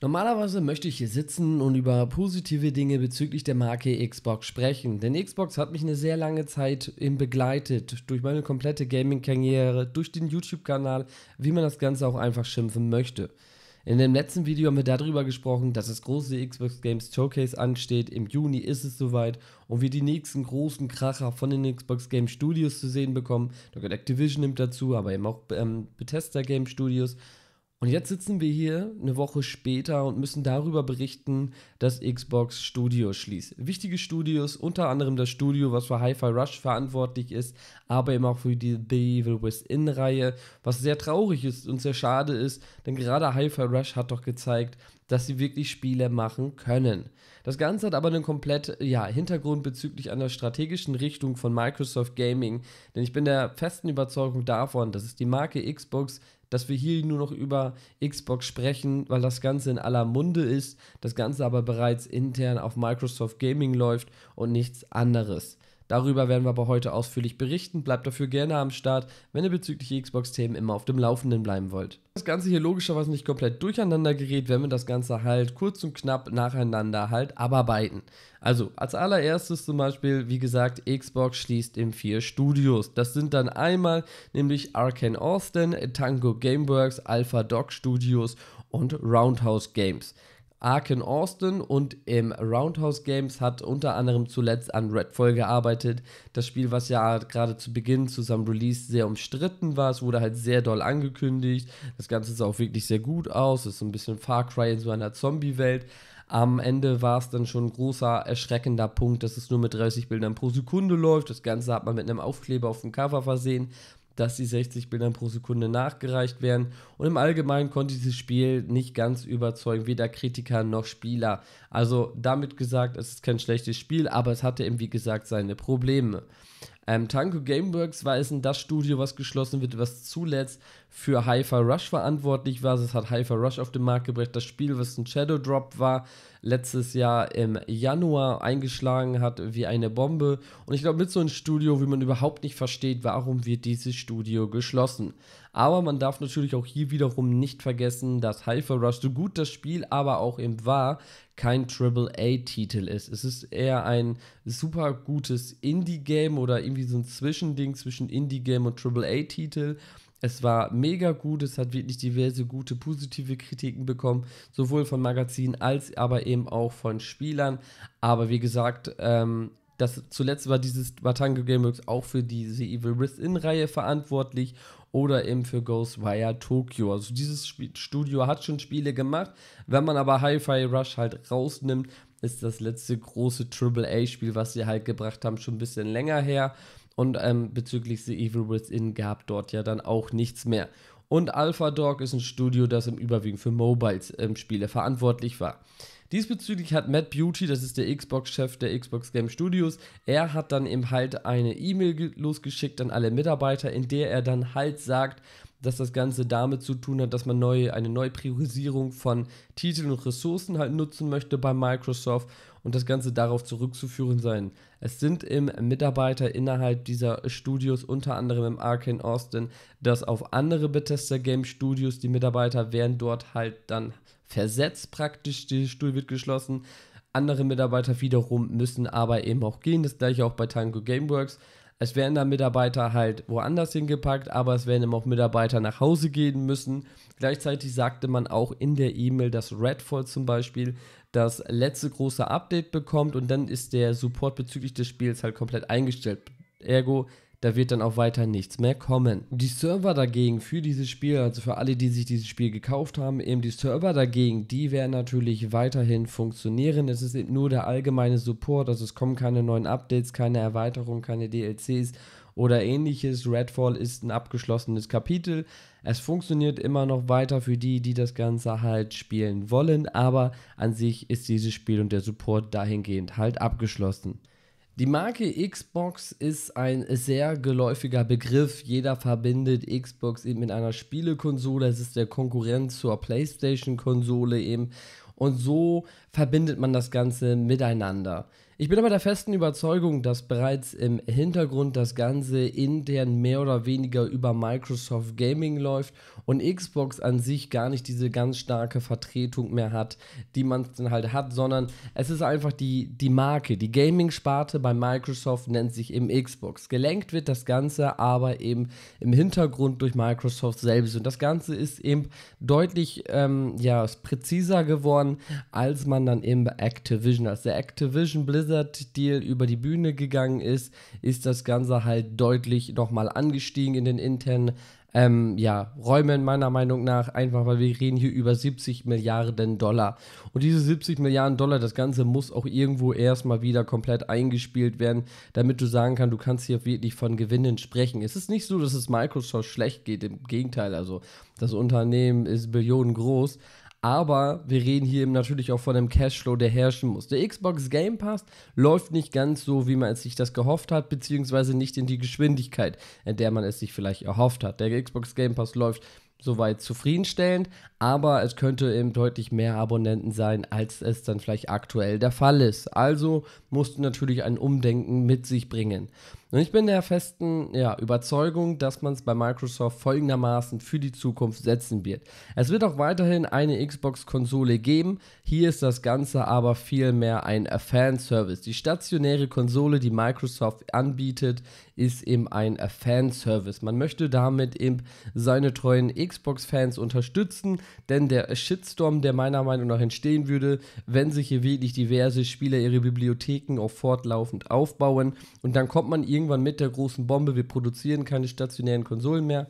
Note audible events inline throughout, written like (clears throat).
Normalerweise möchte ich hier sitzen und über positive Dinge bezüglich der Marke Xbox sprechen, denn Xbox hat mich eine sehr lange Zeit begleitet, durch meine komplette Gaming-Karriere, durch den YouTube-Kanal, wie man das Ganze auch einfach schimpfen möchte. In dem letzten Video haben wir darüber gesprochen, dass das große Xbox Games Showcase ansteht. Im Juni ist es soweit und wir die nächsten großen Kracher von den Xbox Game Studios zu sehen bekommen. Da gehört Activision nimmt dazu, aber eben auch ähm, Bethesda Game Studios. Und jetzt sitzen wir hier eine Woche später und müssen darüber berichten, dass Xbox Studios schließt. Wichtige Studios, unter anderem das Studio, was für Hi-Fi Rush verantwortlich ist, aber eben auch für die The Evil Within-Reihe, was sehr traurig ist und sehr schade ist, denn gerade Hi-Fi Rush hat doch gezeigt, dass sie wirklich Spiele machen können. Das Ganze hat aber einen komplett ja, Hintergrund bezüglich einer strategischen Richtung von Microsoft Gaming, denn ich bin der festen Überzeugung davon, dass es die Marke Xbox dass wir hier nur noch über Xbox sprechen, weil das Ganze in aller Munde ist, das Ganze aber bereits intern auf Microsoft Gaming läuft und nichts anderes. Darüber werden wir aber heute ausführlich berichten. Bleibt dafür gerne am Start, wenn ihr bezüglich Xbox-Themen immer auf dem Laufenden bleiben wollt. Das Ganze hier logischerweise nicht komplett durcheinander gerät, wenn wir das Ganze halt kurz und knapp nacheinander halt abarbeiten. Also als allererstes zum Beispiel, wie gesagt, Xbox schließt in vier Studios. Das sind dann einmal nämlich Arkane Austin, Tango Gameworks, Alpha Dog Studios und Roundhouse Games. Arkin Austin und im Roundhouse Games hat unter anderem zuletzt an Redfall gearbeitet. Das Spiel, was ja gerade zu Beginn zu seinem Release sehr umstritten war, es wurde halt sehr doll angekündigt. Das Ganze sah auch wirklich sehr gut aus, es ist ein bisschen Far Cry in so einer Zombie-Welt. Am Ende war es dann schon ein großer, erschreckender Punkt, dass es nur mit 30 Bildern pro Sekunde läuft. Das Ganze hat man mit einem Aufkleber auf dem Cover versehen dass die 60 Bilder pro Sekunde nachgereicht werden. Und im Allgemeinen konnte dieses Spiel nicht ganz überzeugen, weder Kritiker noch Spieler. Also damit gesagt, es ist kein schlechtes Spiel, aber es hatte eben wie gesagt seine Probleme. Ähm, Tanko Gameworks war es in das Studio, was geschlossen wird, was zuletzt für Hyper Rush verantwortlich war. Es hat Hyper Rush auf den Markt gebracht. Das Spiel, was ein Shadow Drop war, letztes Jahr im Januar eingeschlagen hat wie eine Bombe. Und ich glaube, mit so einem Studio, wie man überhaupt nicht versteht, warum wird dieses Studio geschlossen. Aber man darf natürlich auch hier wiederum nicht vergessen, dass Hyper Rush so gut das Spiel aber auch eben war, kein Triple-A-Titel ist. Es ist eher ein super gutes Indie-Game oder irgendwie so ein Zwischending zwischen Indie-Game und Triple-A-Titel. Es war mega gut, es hat wirklich diverse gute, positive Kritiken bekommen, sowohl von Magazinen als aber eben auch von Spielern. Aber wie gesagt, ähm, das zuletzt war dieses Batango Gameworks auch für diese Evil Within-Reihe verantwortlich oder eben für Ghostwire Tokyo. Also dieses Studio hat schon Spiele gemacht. Wenn man aber Hi-Fi Rush halt rausnimmt, ist das letzte große AAA-Spiel, was sie halt gebracht haben, schon ein bisschen länger her. Und ähm, bezüglich The Evil Within gab dort ja dann auch nichts mehr. Und Alpha Dog ist ein Studio, das im Überwiegend für Mobile ähm, Spiele verantwortlich war. Diesbezüglich hat Matt Beauty, das ist der Xbox-Chef der Xbox Game Studios, er hat dann eben halt eine E-Mail losgeschickt an alle Mitarbeiter, in der er dann halt sagt, dass das Ganze damit zu tun hat, dass man neue, eine neue Priorisierung von Titeln und Ressourcen halt nutzen möchte bei Microsoft und das Ganze darauf zurückzuführen sein. Es sind im Mitarbeiter innerhalb dieser Studios, unter anderem im Arkane Austin, dass auf andere Bethesda Game Studios die Mitarbeiter werden dort halt dann versetzt praktisch, der Stuhl wird geschlossen. Andere Mitarbeiter wiederum müssen aber eben auch gehen. Das gleiche auch bei Tango Gameworks. Es werden dann Mitarbeiter halt woanders hingepackt, aber es werden eben auch Mitarbeiter nach Hause gehen müssen. Gleichzeitig sagte man auch in der E-Mail, dass Redfall zum Beispiel das letzte große Update bekommt und dann ist der Support bezüglich des Spiels halt komplett eingestellt. Ergo, da wird dann auch weiter nichts mehr kommen. Die Server dagegen für dieses Spiel, also für alle, die sich dieses Spiel gekauft haben, eben die Server dagegen, die werden natürlich weiterhin funktionieren. Es ist eben nur der allgemeine Support, also es kommen keine neuen Updates, keine Erweiterungen, keine DLCs oder ähnliches. Redfall ist ein abgeschlossenes Kapitel. Es funktioniert immer noch weiter für die, die das Ganze halt spielen wollen, aber an sich ist dieses Spiel und der Support dahingehend halt abgeschlossen. Die Marke Xbox ist ein sehr geläufiger Begriff. Jeder verbindet Xbox eben mit einer Spielekonsole. Es ist der Konkurrent zur PlayStation-Konsole eben. Und so verbindet man das Ganze miteinander. Ich bin aber der festen Überzeugung, dass bereits im Hintergrund das Ganze intern mehr oder weniger über Microsoft Gaming läuft und Xbox an sich gar nicht diese ganz starke Vertretung mehr hat, die man dann halt hat, sondern es ist einfach die, die Marke. Die Gaming-Sparte bei Microsoft nennt sich eben Xbox. Gelenkt wird das Ganze aber eben im Hintergrund durch Microsoft selbst. Und das Ganze ist eben deutlich ähm, ja, präziser geworden, als man dann eben bei Activision, als der Activision Blizzard Blizzard-Deal über die Bühne gegangen ist, ist das Ganze halt deutlich nochmal angestiegen in den internen ähm, ja, Räumen meiner Meinung nach, einfach weil wir reden hier über 70 Milliarden Dollar. Und diese 70 Milliarden Dollar, das Ganze muss auch irgendwo erstmal wieder komplett eingespielt werden, damit du sagen kannst, du kannst hier wirklich von Gewinnen sprechen. Es ist nicht so, dass es Microsoft schlecht geht, im Gegenteil, also das Unternehmen ist billionengroß. groß, aber wir reden hier eben natürlich auch von einem Cashflow, der herrschen muss. Der Xbox Game Pass läuft nicht ganz so, wie man es sich das gehofft hat, beziehungsweise nicht in die Geschwindigkeit, in der man es sich vielleicht erhofft hat. Der Xbox Game Pass läuft soweit zufriedenstellend, aber es könnte eben deutlich mehr Abonnenten sein, als es dann vielleicht aktuell der Fall ist. Also musste natürlich ein Umdenken mit sich bringen. Und ich bin der festen ja, Überzeugung, dass man es bei Microsoft folgendermaßen für die Zukunft setzen wird. Es wird auch weiterhin eine Xbox-Konsole geben. Hier ist das Ganze aber vielmehr ein Fanservice. Die stationäre Konsole, die Microsoft anbietet, ist eben ein Fanservice. Man möchte damit eben seine treuen Xbox Xbox-Fans unterstützen, denn der Shitstorm, der meiner Meinung nach entstehen würde, wenn sich hier wirklich diverse Spieler ihre Bibliotheken auch fortlaufend aufbauen und dann kommt man irgendwann mit der großen Bombe, wir produzieren keine stationären Konsolen mehr,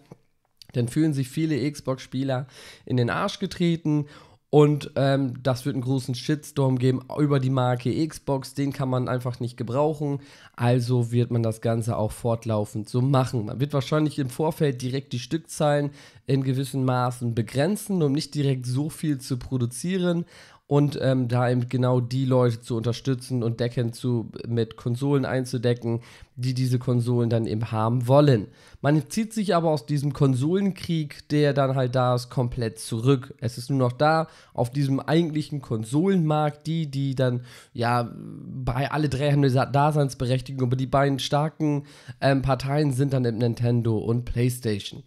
dann fühlen sich viele Xbox-Spieler in den Arsch getreten und ähm, das wird einen großen Shitstorm geben über die Marke Xbox. Den kann man einfach nicht gebrauchen. Also wird man das Ganze auch fortlaufend so machen. Man wird wahrscheinlich im Vorfeld direkt die Stückzahlen in gewissen Maßen begrenzen, um nicht direkt so viel zu produzieren und ähm, da eben genau die Leute zu unterstützen und decken zu, mit Konsolen einzudecken, die diese Konsolen dann eben haben wollen. Man zieht sich aber aus diesem Konsolenkrieg, der dann halt da ist, komplett zurück. Es ist nur noch da, auf diesem eigentlichen Konsolenmarkt, die, die dann, ja, bei alle drei haben eine Daseinsberechtigung, aber die beiden starken ähm, Parteien sind dann eben Nintendo und PlayStation.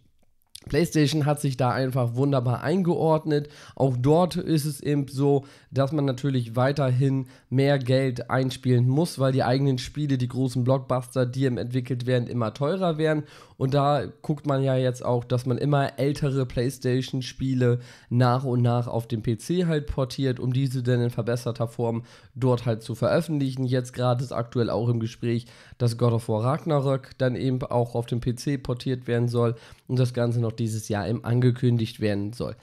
PlayStation hat sich da einfach wunderbar eingeordnet. Auch dort ist es eben so, dass man natürlich weiterhin mehr Geld einspielen muss, weil die eigenen Spiele, die großen Blockbuster, die entwickelt werden, immer teurer werden. Und da guckt man ja jetzt auch, dass man immer ältere PlayStation-Spiele nach und nach auf den PC halt portiert, um diese dann in verbesserter Form dort halt zu veröffentlichen. Jetzt gerade ist aktuell auch im Gespräch, dass God of War Ragnarök dann eben auch auf den PC portiert werden soll und das Ganze noch dieses Jahr eben angekündigt werden soll.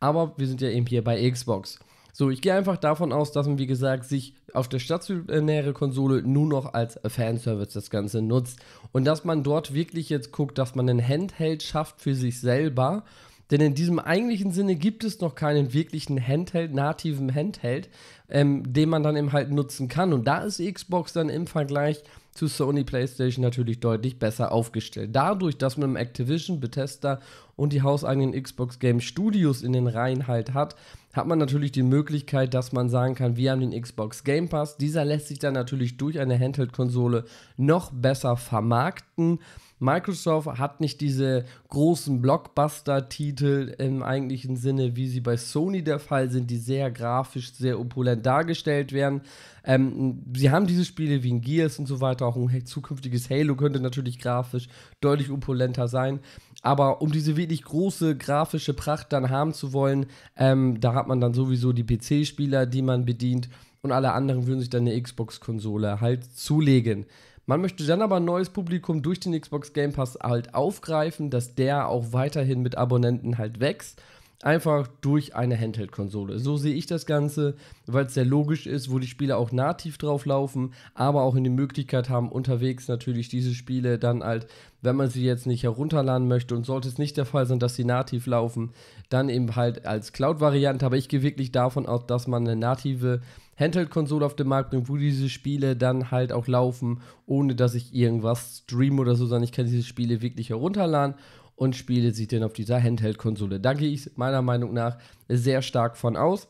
Aber wir sind ja eben hier bei Xbox. So, ich gehe einfach davon aus, dass man, wie gesagt, sich auf der stationäre Konsole nur noch als Fanservice das Ganze nutzt. Und dass man dort wirklich jetzt guckt, dass man einen Handheld schafft für sich selber. Denn in diesem eigentlichen Sinne gibt es noch keinen wirklichen Handheld, nativen Handheld, ähm, den man dann eben halt nutzen kann. Und da ist Xbox dann im Vergleich zu Sony PlayStation natürlich deutlich besser aufgestellt. Dadurch, dass man Activision, Bethesda und die hauseigenen Xbox Game Studios in den Reihen halt hat, hat man natürlich die Möglichkeit, dass man sagen kann, wir haben den Xbox Game Pass. Dieser lässt sich dann natürlich durch eine Handheld-Konsole noch besser vermarkten. Microsoft hat nicht diese großen Blockbuster-Titel im eigentlichen Sinne, wie sie bei Sony der Fall sind, die sehr grafisch, sehr opulent dargestellt werden. Ähm, sie haben diese Spiele wie ein Gears und so weiter, auch ein zukünftiges Halo könnte natürlich grafisch deutlich opulenter sein aber um diese wirklich große grafische Pracht dann haben zu wollen, ähm, da hat man dann sowieso die PC-Spieler, die man bedient und alle anderen würden sich dann eine Xbox-Konsole halt zulegen. Man möchte dann aber ein neues Publikum durch den Xbox Game Pass halt aufgreifen, dass der auch weiterhin mit Abonnenten halt wächst einfach durch eine Handheld-Konsole. So sehe ich das Ganze, weil es sehr logisch ist, wo die Spiele auch nativ drauf laufen, aber auch in die Möglichkeit haben, unterwegs natürlich diese Spiele dann halt, wenn man sie jetzt nicht herunterladen möchte und sollte es nicht der Fall sein, dass sie nativ laufen, dann eben halt als Cloud-Variante. Aber ich gehe wirklich davon aus, dass man eine native Handheld-Konsole auf den Markt bringt, wo diese Spiele dann halt auch laufen, ohne dass ich irgendwas streame oder so, sondern ich kann diese Spiele wirklich herunterladen und spiele sich denn auf dieser Handheld-Konsole. Da gehe ich meiner Meinung nach sehr stark von aus.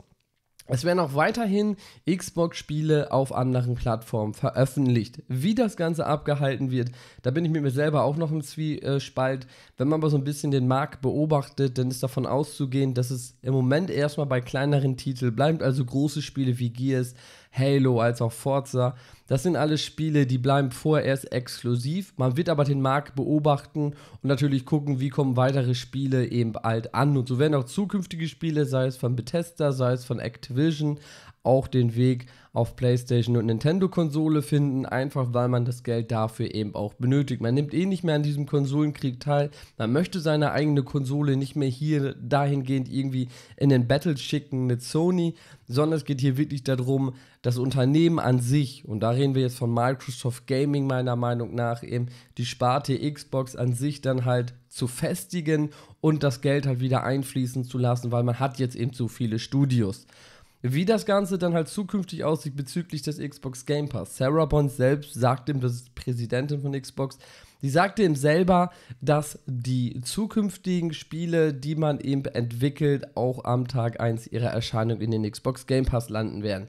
Es werden auch weiterhin Xbox-Spiele auf anderen Plattformen veröffentlicht. Wie das Ganze abgehalten wird, da bin ich mit mir selber auch noch im Zwiespalt. Wenn man aber so ein bisschen den Markt beobachtet, dann ist davon auszugehen, dass es im Moment erstmal bei kleineren Titeln bleibt. Also große Spiele wie Gears, Halo als auch Forza. Das sind alles Spiele, die bleiben vorerst exklusiv. Man wird aber den Markt beobachten und natürlich gucken, wie kommen weitere Spiele eben bald an. Und so werden auch zukünftige Spiele, sei es von Bethesda, sei es von Activision, auch den Weg auf PlayStation und Nintendo-Konsole finden, einfach weil man das Geld dafür eben auch benötigt. Man nimmt eh nicht mehr an diesem Konsolenkrieg teil. Man möchte seine eigene Konsole nicht mehr hier dahingehend irgendwie in den Battle schicken mit Sony, sondern es geht hier wirklich darum, das Unternehmen an sich, und da reden wir jetzt von Microsoft Gaming meiner Meinung nach, eben die Sparte Xbox an sich dann halt zu festigen und das Geld halt wieder einfließen zu lassen, weil man hat jetzt eben so viele Studios. Wie das Ganze dann halt zukünftig aussieht bezüglich des Xbox Game Pass. Sarah Bond selbst sagt ihm, das ist Präsidentin von Xbox, die sagte ihm selber, dass die zukünftigen Spiele, die man eben entwickelt, auch am Tag 1 ihrer Erscheinung in den Xbox Game Pass landen werden.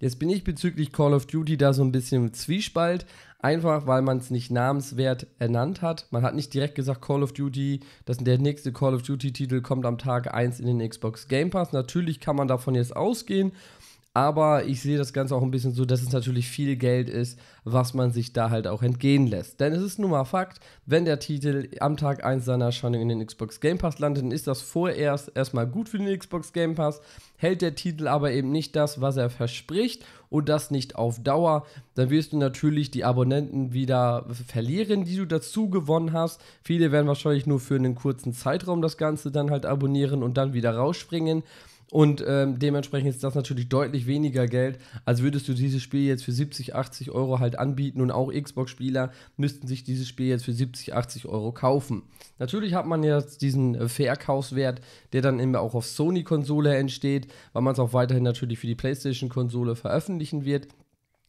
Jetzt bin ich bezüglich Call of Duty da so ein bisschen im Zwiespalt einfach weil man es nicht namenswert ernannt hat. Man hat nicht direkt gesagt, Call of Duty, dass der nächste Call of Duty-Titel kommt am Tag 1 in den Xbox Game Pass. Natürlich kann man davon jetzt ausgehen, aber ich sehe das Ganze auch ein bisschen so, dass es natürlich viel Geld ist, was man sich da halt auch entgehen lässt. Denn es ist nun mal Fakt, wenn der Titel am Tag 1 seiner Erscheinung in den Xbox Game Pass landet, dann ist das vorerst erstmal gut für den Xbox Game Pass, hält der Titel aber eben nicht das, was er verspricht und das nicht auf Dauer, dann wirst du natürlich die Abonnenten wieder verlieren, die du dazu gewonnen hast. Viele werden wahrscheinlich nur für einen kurzen Zeitraum das Ganze dann halt abonnieren und dann wieder rausspringen. Und ähm, dementsprechend ist das natürlich deutlich weniger Geld, als würdest du dieses Spiel jetzt für 70, 80 Euro halt anbieten. Und auch Xbox-Spieler müssten sich dieses Spiel jetzt für 70, 80 Euro kaufen. Natürlich hat man jetzt diesen äh, Verkaufswert, der dann eben auch auf Sony-Konsole entsteht, weil man es auch weiterhin natürlich für die PlayStation-Konsole veröffentlichen wird.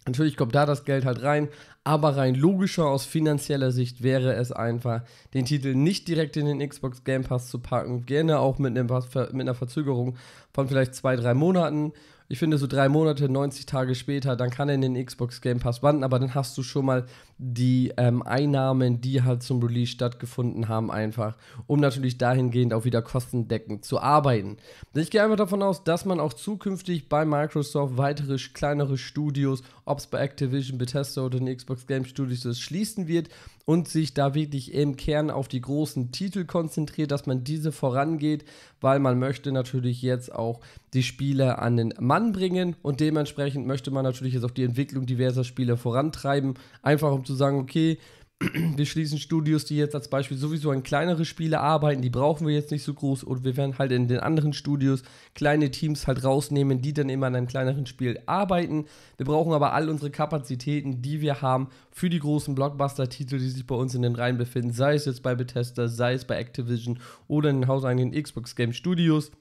Natürlich kommt da das Geld halt rein, aber rein logischer aus finanzieller Sicht wäre es einfach, den Titel nicht direkt in den Xbox Game Pass zu packen, gerne auch mit, einem, mit einer Verzögerung von vielleicht zwei, drei Monaten ich finde, so drei Monate, 90 Tage später, dann kann er in den Xbox Game Pass wandern, aber dann hast du schon mal die ähm, Einnahmen, die halt zum Release stattgefunden haben, einfach, um natürlich dahingehend auch wieder kostendeckend zu arbeiten. Ich gehe einfach davon aus, dass man auch zukünftig bei Microsoft weitere kleinere Studios, ob es bei Activision, Bethesda oder den Xbox Game Studios ist, schließen wird, und sich da wirklich im Kern auf die großen Titel konzentriert, dass man diese vorangeht, weil man möchte natürlich jetzt auch die Spieler an den Mann bringen und dementsprechend möchte man natürlich jetzt auch die Entwicklung diverser Spieler vorantreiben, einfach um zu sagen, okay, (clears throat) wir schließen Studios, die jetzt als Beispiel sowieso an kleinere Spiele arbeiten, die brauchen wir jetzt nicht so groß und wir werden halt in den anderen Studios kleine Teams halt rausnehmen, die dann immer an einem kleineren Spiel arbeiten. Wir brauchen aber all unsere Kapazitäten, die wir haben für die großen Blockbuster-Titel, die sich bei uns in den Reihen befinden, sei es jetzt bei Bethesda, sei es bei Activision oder in den hauseigenen Xbox Game Studios.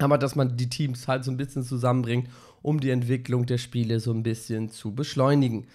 Aber dass man die Teams halt so ein bisschen zusammenbringt, um die Entwicklung der Spiele so ein bisschen zu beschleunigen.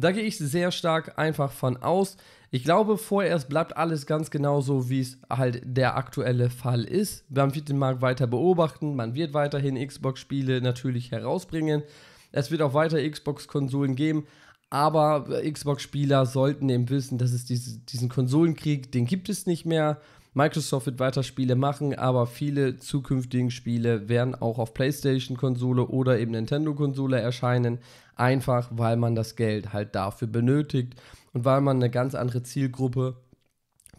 Da gehe ich sehr stark einfach von aus. Ich glaube, vorerst bleibt alles ganz genau so, wie es halt der aktuelle Fall ist. Man wird den Markt weiter beobachten, man wird weiterhin Xbox-Spiele natürlich herausbringen. Es wird auch weiter Xbox-Konsolen geben, aber Xbox-Spieler sollten eben wissen, dass es diese, diesen Konsolenkrieg, den gibt es nicht mehr. Microsoft wird weiter Spiele machen, aber viele zukünftige Spiele werden auch auf PlayStation-Konsole oder eben Nintendo-Konsole erscheinen, einfach weil man das Geld halt dafür benötigt und weil man eine ganz andere Zielgruppe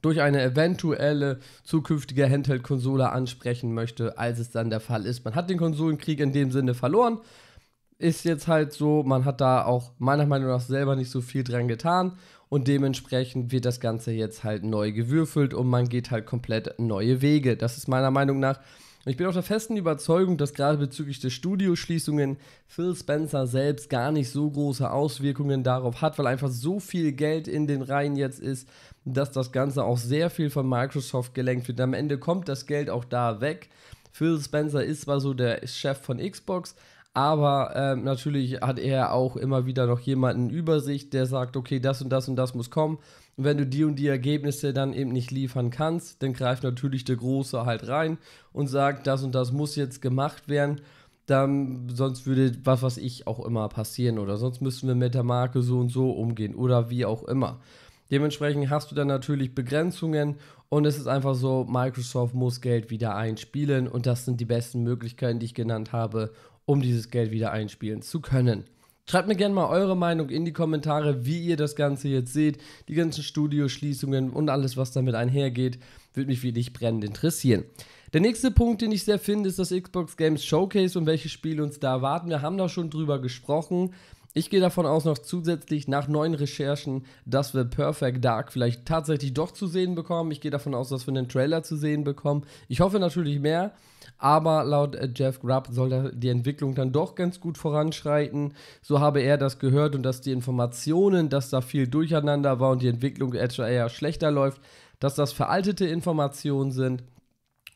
durch eine eventuelle zukünftige Handheld-Konsole ansprechen möchte, als es dann der Fall ist. Man hat den Konsolenkrieg in dem Sinne verloren. Ist jetzt halt so, man hat da auch meiner Meinung nach selber nicht so viel dran getan und dementsprechend wird das Ganze jetzt halt neu gewürfelt und man geht halt komplett neue Wege. Das ist meiner Meinung nach. Ich bin auch der festen Überzeugung, dass gerade bezüglich der Studioschließungen Phil Spencer selbst gar nicht so große Auswirkungen darauf hat, weil einfach so viel Geld in den Reihen jetzt ist, dass das Ganze auch sehr viel von Microsoft gelenkt wird. Am Ende kommt das Geld auch da weg. Phil Spencer ist zwar so der Chef von Xbox, aber ähm, natürlich hat er auch immer wieder noch jemanden über sich, der sagt, okay, das und das und das muss kommen. Und wenn du die und die Ergebnisse dann eben nicht liefern kannst, dann greift natürlich der Große halt rein und sagt, das und das muss jetzt gemacht werden. Dann, sonst würde was was ich auch immer passieren oder sonst müssten wir mit der Marke so und so umgehen oder wie auch immer. Dementsprechend hast du dann natürlich Begrenzungen und es ist einfach so, Microsoft muss Geld wieder einspielen und das sind die besten Möglichkeiten, die ich genannt habe, um dieses Geld wieder einspielen zu können. Schreibt mir gerne mal eure Meinung in die Kommentare, wie ihr das Ganze jetzt seht, die ganzen Studioschließungen und alles, was damit einhergeht, würde mich wirklich brennend interessieren. Der nächste Punkt, den ich sehr finde, ist das Xbox Games Showcase und welche Spiele uns da erwarten. Wir haben da schon drüber gesprochen. Ich gehe davon aus, noch zusätzlich nach neuen Recherchen, dass wir Perfect Dark vielleicht tatsächlich doch zu sehen bekommen. Ich gehe davon aus, dass wir einen Trailer zu sehen bekommen. Ich hoffe natürlich mehr, aber laut äh, Jeff Grubb soll die Entwicklung dann doch ganz gut voranschreiten. So habe er das gehört und dass die Informationen, dass da viel durcheinander war und die Entwicklung etwa eher schlechter läuft, dass das veraltete Informationen sind.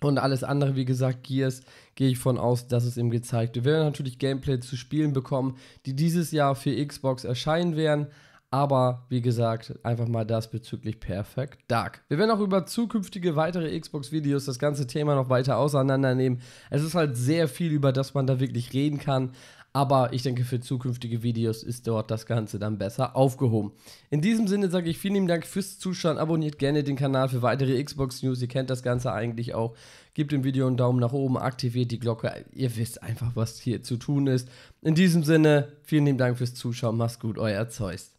Und alles andere, wie gesagt, Gears, gehe ich von aus, dass es ihm gezeigt wird. Wir werden natürlich Gameplay zu Spielen bekommen, die dieses Jahr für Xbox erscheinen werden. Aber wie gesagt, einfach mal das bezüglich Perfect Dark. Wir werden auch über zukünftige weitere Xbox-Videos das ganze Thema noch weiter auseinandernehmen. Es ist halt sehr viel, über das man da wirklich reden kann. Aber ich denke, für zukünftige Videos ist dort das Ganze dann besser aufgehoben. In diesem Sinne sage ich vielen lieben Dank fürs Zuschauen. Abonniert gerne den Kanal für weitere Xbox News. Ihr kennt das Ganze eigentlich auch. Gebt dem Video einen Daumen nach oben, aktiviert die Glocke. Ihr wisst einfach, was hier zu tun ist. In diesem Sinne, vielen lieben Dank fürs Zuschauen. Macht's gut, euer Zeus.